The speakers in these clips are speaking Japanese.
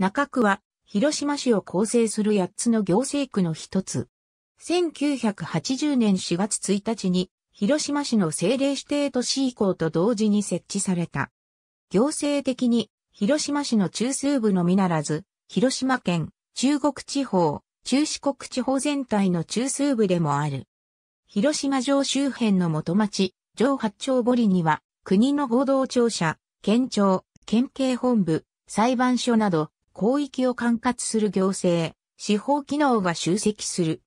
中区は、広島市を構成する8つの行政区の一つ。1980年4月1日に、広島市の政令指定都市移行と同時に設置された。行政的に、広島市の中枢部のみならず、広島県、中国地方、中四国地方全体の中枢部でもある。広島城周辺の元町、城八丁堀には、国の合同庁舎、県庁、県警本部、裁判所など、広域を管轄する行政、司法機能が集積する。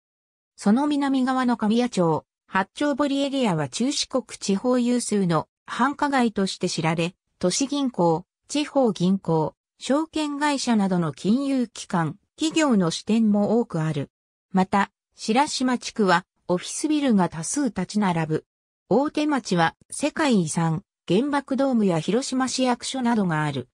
その南側の神谷町、八丁堀エリアは中四国地方有数の繁華街として知られ、都市銀行、地方銀行、証券会社などの金融機関、企業の支店も多くある。また、白島地区はオフィスビルが多数立ち並ぶ。大手町は世界遺産、原爆ドームや広島市役所などがある。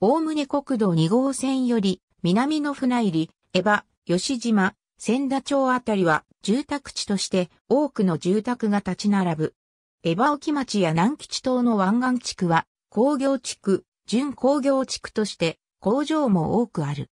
大胸ね国道2号線より、南の船入り、江場、吉島、千田町あたりは住宅地として多くの住宅が立ち並ぶ。江場沖町や南吉島の湾岸地区は工業地区、準工業地区として工場も多くある。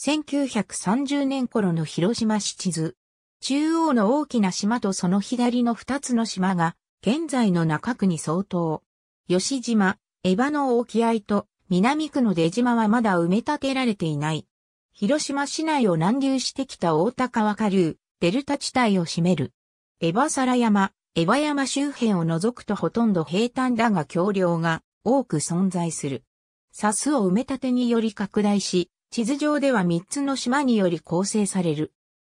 1930年頃の広島市地図。中央の大きな島とその左の二つの島が現在の中区に相当。吉島、江場の沖合と南区の出島はまだ埋め立てられていない。広島市内を南流してきた大高下流、デルタ地帯を占める。エバ皿山、エバ山周辺を除くとほとんど平坦だが橋梁が多く存在する。サスを埋め立てにより拡大し、地図上では3つの島により構成される。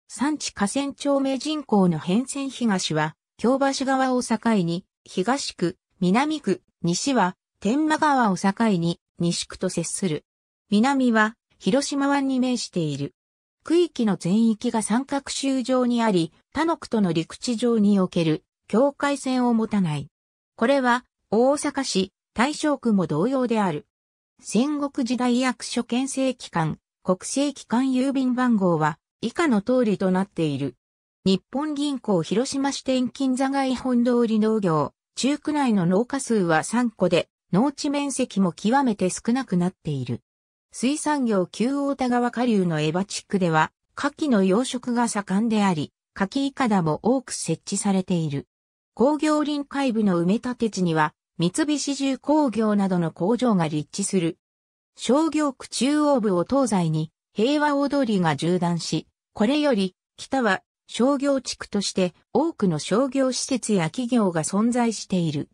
産地河川町名人口の変遷東は、京橋川を境に、東区、南区、西は、天満川を境に、西区と接する。南は、広島湾に面している。区域の全域が三角州上にあり、他の区との陸地上における境界線を持たない。これは、大阪市、大正区も同様である。戦国時代役所県政機関、国政機関郵便番号は、以下の通りとなっている。日本銀行広島支店金座街本通り農業、中区内の農家数は3個で、農地面積も極めて少なくなっている。水産業旧大田川下流のエバ地区では、牡蠣の養殖が盛んであり、牡蠣イカダも多く設置されている。工業臨海部の埋め立て地には、三菱重工業などの工場が立地する。商業区中央部を東西に平和大通りが縦断し、これより北は商業地区として多くの商業施設や企業が存在している。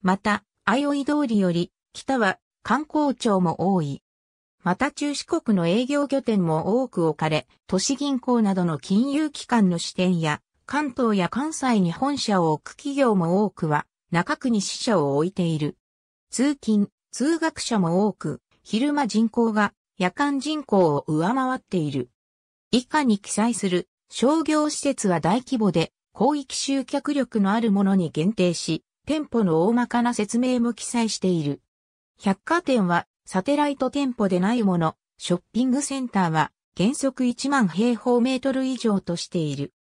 また、相生通りより、北は観光庁も多い。また中四国の営業拠点も多く置かれ、都市銀行などの金融機関の支店や、関東や関西に本社を置く企業も多くは、中区に支社を置いている。通勤、通学者も多く、昼間人口が夜間人口を上回っている。以下に記載する商業施設は大規模で広域集客力のあるものに限定し、店舗の大まかな説明も記載している。百貨店はサテライト店舗でないもの、ショッピングセンターは原則1万平方メートル以上としている。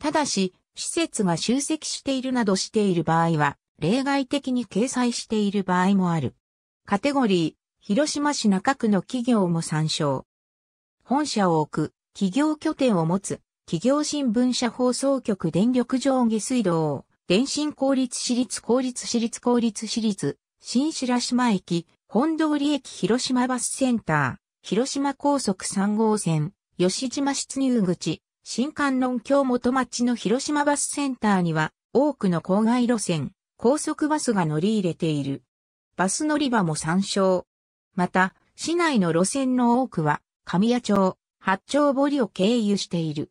ただし、施設が集積しているなどしている場合は、例外的に掲載している場合もある。カテゴリー、広島市中区の企業も参照。本社を置く、企業拠点を持つ、企業新聞社放送局電力上下水道、電信公立私立公立私立公立私立、新白島駅、本通り駅広島バスセンター、広島高速3号線、吉島出入口、新観音橋元町の広島バスセンターには、多くの郊外路線、高速バスが乗り入れている。バス乗り場も参照。また、市内の路線の多くは、神谷町、八丁堀を経由している。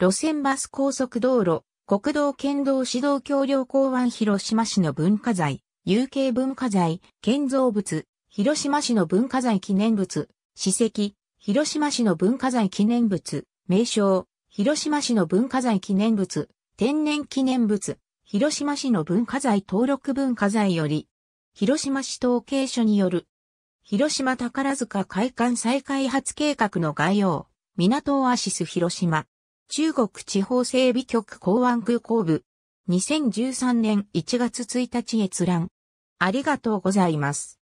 路線バス高速道路、国道県道指導橋梁港湾広島市の文化財、有形文化財、建造物、広島市の文化財記念物、史跡、広島市の文化財記念物、名称、広島市の文化財記念物、天然記念物、広島市の文化財登録文化財より、広島市統計所による、広島宝塚会館再開発計画の概要、港オアシス広島。中国地方整備局港湾空港部。2013年1月1日閲覧。ありがとうございます。